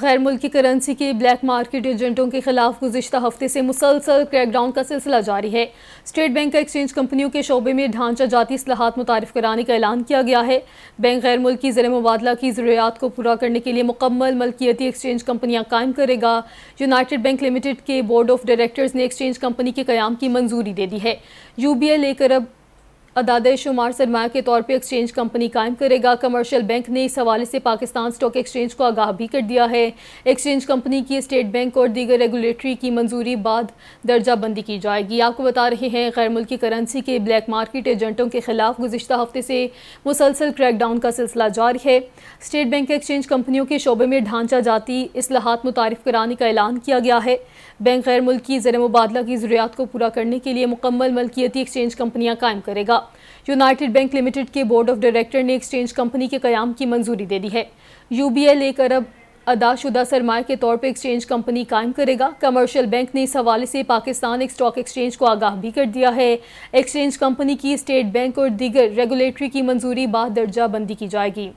गैर मुल्की करेंसी के ब्लैक मार्केट एजेंटों के खिलाफ गुजशत हफ्ते से मुसलसल क्रैकडाउन का सिलसिला जारी है स्टेट बैंक का एक्सचेंज कंपनियों के शोबे में ढांचा जाती असलाहत मुतारफ कराने का ऐलान किया गया है बैंक गैर मुल्की ज़र मुबादला की ज़रूरियात को पूरा करने के लिए मुकम्मल मलकियती एक्सचेंज कंपनियाँ कायम करेगा यूनाइटेड बैंक लिमिटेड के बोर्ड ऑफ डायरेक्टर्स ने एक्सचेंज कंपनी के क्याम की मंजूरी दे दी है यू बी एल एक अरब अदादे शुमार सरमाया के तौर पर एक्सचेंज कंपनी कायम करेगा कमर्शियल बैंक ने इस हवाले से पाकिस्तान स्टॉक एक्सचेंज को आगाह भी कर दिया है एक्सचेंज कंपनी की स्टेट बैंक और दीगर रेगुलेटरी की मंजूरी बाद दर्जाबंदी की जाएगी आपको बता रहे हैं गैर मुल्की करेंसी के ब्लैक मार्केट एजेंटों के खिलाफ गुजशत हफ्ते से मुसलसल क्रैकडाउन का सिलसिला जारी है स्टेट बैंक एक्सचेंज कंपनियों के शोबे में ढांचा जाती असलाहत मुतारफ कराने का ऐलान किया गया है बैंक गैर मुल्की जर मुबादला की ज़रूरियात को पूरा करने के लिए मुकम्मल मलकियती एक्सचेंज कंपनियाँ कायम करेगा यूनाइटेड बैंक लिमिटेड के बोर्ड ऑफ डायरेक्टर ने एक्सचेंज कंपनी के क्याम की मंजूरी दे दी है यूबीएल एक अरब अदाशुदा सरमाए के तौर पर एक्सचेंज कंपनी कायम करेगा कमर्शियल बैंक ने इस हवाले से पाकिस्तान एक स्टॉक एक्सचेंज को आगाह भी कर दिया है एक्सचेंज कंपनी की स्टेट बैंक और दीगर रेगुलेटरी की मंजूरी बाद दर्जा बंदी की जाएगी